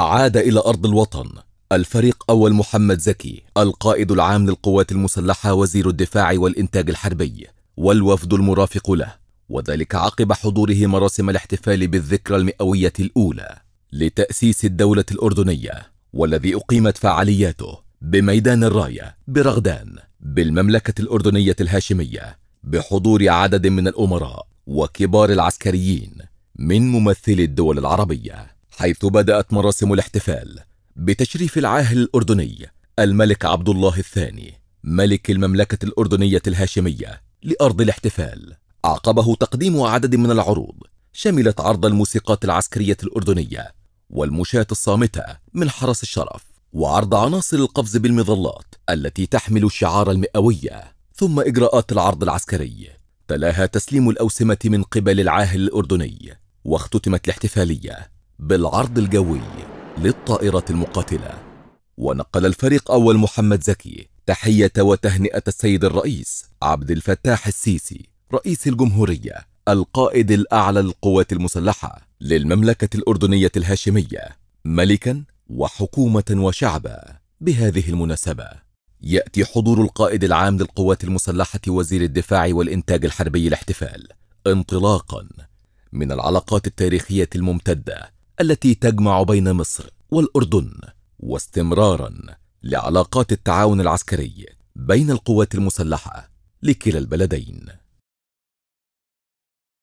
عاد إلى أرض الوطن الفريق أول محمد زكي القائد العام للقوات المسلحة وزير الدفاع والإنتاج الحربي والوفد المرافق له وذلك عقب حضوره مراسم الاحتفال بالذكرى المئوية الأولى لتأسيس الدولة الأردنية والذي أقيمت فعالياته بميدان الراية برغدان بالمملكة الأردنية الهاشمية بحضور عدد من الأمراء وكبار العسكريين من ممثلي الدول العربية حيث بدأت مراسم الاحتفال بتشريف العاهل الأردني الملك عبد الله الثاني ملك المملكة الأردنية الهاشمية لأرض الاحتفال عقبه تقديم عدد من العروض شملت عرض الموسيقات العسكرية الأردنية والمشاة الصامتة من حرس الشرف وعرض عناصر القفز بالمظلات التي تحمل شعار المئوية ثم إجراءات العرض العسكري تلاها تسليم الأوسمة من قبل العاهل الأردني واختتمت الاحتفالية بالعرض الجوي للطائرة المقاتلة ونقل الفريق أول محمد زكي تحية وتهنئة السيد الرئيس عبد الفتاح السيسي رئيس الجمهورية القائد الأعلى للقوات المسلحة للمملكة الأردنية الهاشمية ملكا وحكومة وشعبا بهذه المناسبة يأتي حضور القائد العام للقوات المسلحة وزير الدفاع والإنتاج الحربي الاحتفال انطلاقا من العلاقات التاريخية الممتدة التي تجمع بين مصر والأردن واستمرارا لعلاقات التعاون العسكري بين القوات المسلحة لكلا البلدين